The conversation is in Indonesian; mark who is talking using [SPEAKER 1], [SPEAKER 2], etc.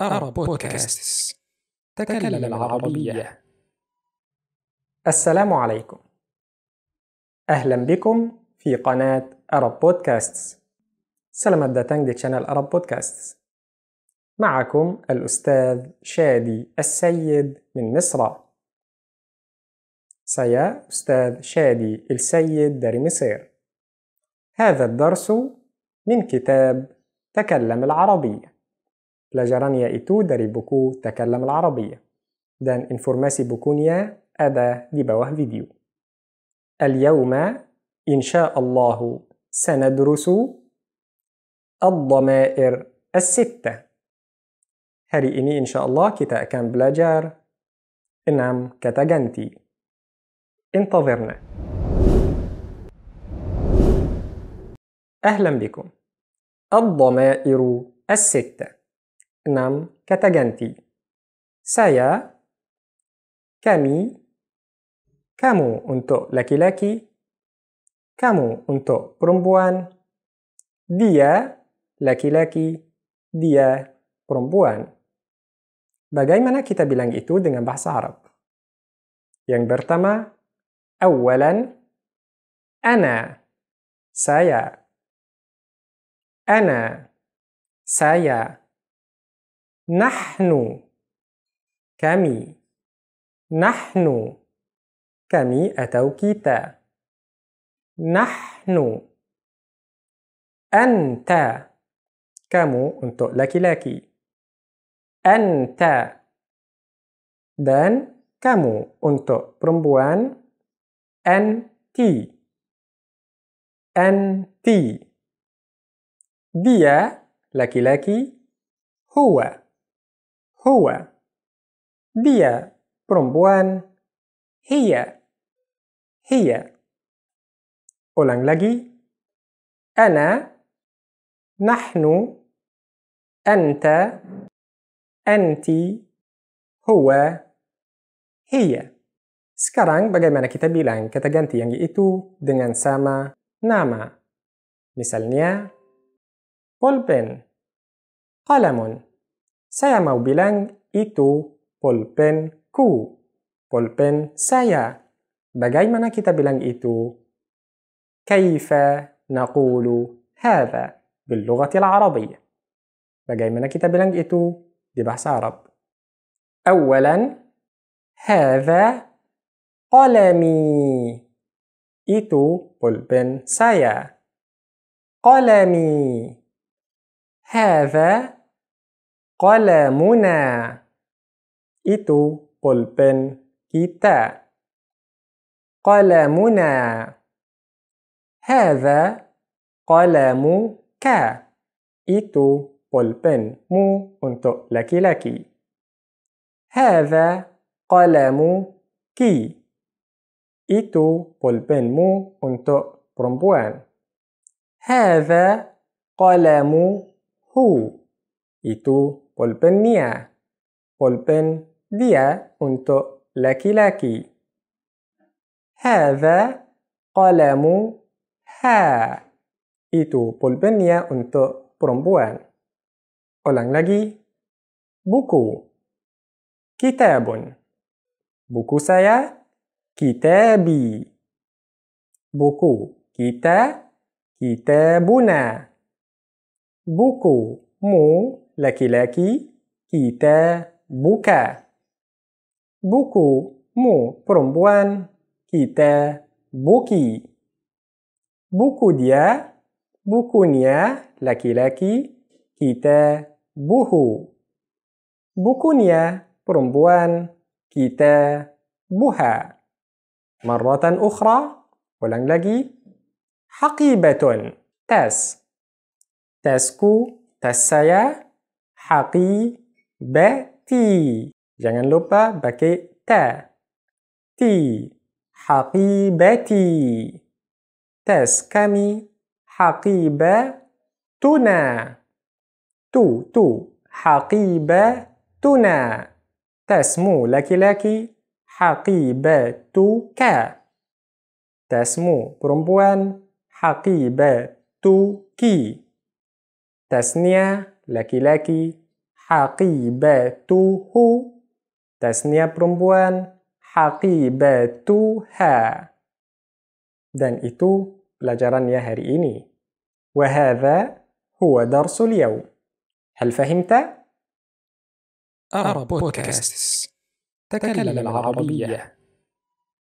[SPEAKER 1] أرى بودكاست تكلم العربية السلام عليكم أهلا بكم في قناة أرب بودكاست سلام داتانج دي شانل أرب بودكاست معكم الأستاذ شادي السيد من مصر سيا أستاذ شادي السيد مصير هذا الدرس من كتاب تكلم العربيه بلاجرانيا إتو داري بوكو تكلم العربية دان إنفورماسي بوكونيا أدا دي بواه فيديو اليوم إن شاء الله سندرس الضمائر الستة هري إني إن شاء الله كتا أكان بلاجر إنام كتاجنتي انتظرنا أهلا بكم الضمائر السته 6. Kata ganti. Saya, kami, kamu untuk laki-laki, kamu untuk perempuan, dia laki-laki, dia perempuan. Bagaimana kita bilang itu dengan bahasa Arab? Yang pertama, awalan, ana,
[SPEAKER 2] saya. Ana, saya nahnu kami nahnu kami atau kita nahnu anta kamu untuk laki-laki anta dan kamu untuk perempuan anti anti dia laki-laki huwa Huwa. Dia, perempuan. Hiya. Hiya. Ulang lagi. Ana. Nahnu. Anta.
[SPEAKER 1] Anti. Huwa. Hiya. Sekarang bagaimana kita bilang kata ganti yang itu dengan sama nama? Misalnya, pulpen, qalamun, saya mau bilang itu pulpenku, pulpen saya. Bagaimana kita bilang itu? كيف نقول هذا باللغة العربية؟ Bagaimana kita bilang itu di bahasa Arab? Awalan هذا قلمي itu pulpen saya. قلمي هذا Qalamuna itu pulpen kita. Qalamuna Hadha qalamuka itu mu untuk laki-laki. Hadha qalamuki itu mu untuk perempuan. Hadha qalamuhu itu pulpen dia, pulpen dia untuk laki-laki. Hada kalamu ha. Itu pulpen dia untuk perempuan. Ulang lagi. Buku. Kitabun. Buku saya. Kitabi. Buku kita. Kitabuna. Buku mu laki-laki, kita buka. Buku mu perempuan, kita buki. Buku dia, bukunya laki-laki, kita buhu. Bukunya perempuan, kita buha. Marwatan ukhra, ulang lagi. Haqibatun, tas. Tasku Tas saya haqibati. Jangan lupa pakai ta. Ti. Haqibati. Tas kami tuna. Tu, tu. tuna. Tasmu laki-laki ka. Tasmu perempuan ki. تسنية لكي لكي حقيبته تسنية برمبوان حقيبتها dan itu pelajarannya hari ini. وهذا هو درس اليوم. هل فهمت؟
[SPEAKER 2] أرى آه، بودكاست تكلم العربية.